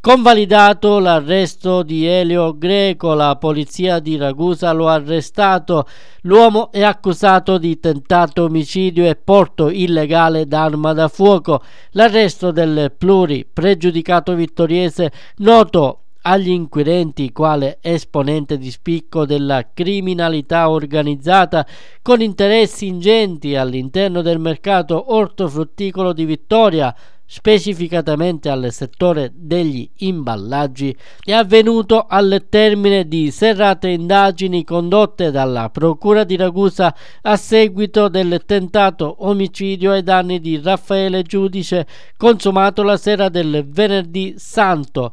Convalidato l'arresto di Elio Greco, la polizia di Ragusa lo ha arrestato. L'uomo è accusato di tentato omicidio e porto illegale d'arma da fuoco. L'arresto del pluri pregiudicato vittoriese, noto agli inquirenti quale esponente di spicco della criminalità organizzata con interessi ingenti all'interno del mercato ortofrutticolo di Vittoria, specificatamente al settore degli imballaggi, è avvenuto al termine di serrate indagini condotte dalla Procura di Ragusa a seguito del tentato omicidio ai danni di Raffaele Giudice consumato la sera del venerdì santo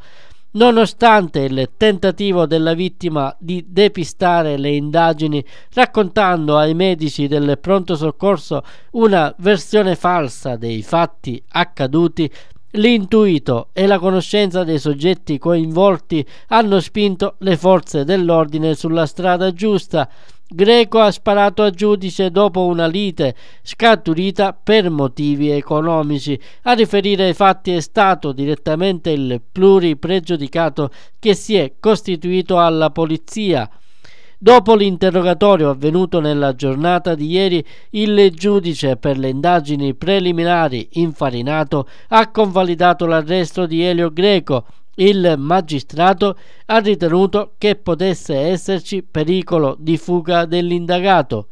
nonostante il tentativo della vittima di depistare le indagini raccontando ai medici del pronto soccorso una versione falsa dei fatti accaduti, l'intuito e la conoscenza dei soggetti coinvolti hanno spinto le forze dell'ordine sulla strada giusta Greco ha sparato a giudice dopo una lite scaturita per motivi economici. A riferire i fatti è stato direttamente il pluripregiudicato che si è costituito alla polizia. Dopo l'interrogatorio avvenuto nella giornata di ieri, il giudice per le indagini preliminari infarinato ha convalidato l'arresto di Elio Greco il magistrato ha ritenuto che potesse esserci pericolo di fuga dell'indagato